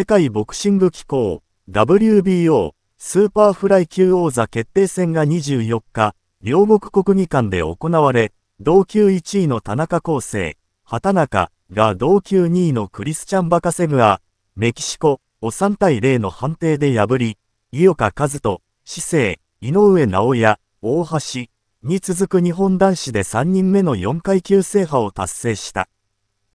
世界ボクシング機構 WBO スーパーフライ級王座決定戦が24日、両国国技館で行われ、同級1位の田中康生、畑中が同級2位のクリスチャン・バカセグア、メキシコを3対0の判定で破り、井岡和人、市政、井上直也、大橋に続く日本男子で3人目の4階級制覇を達成した。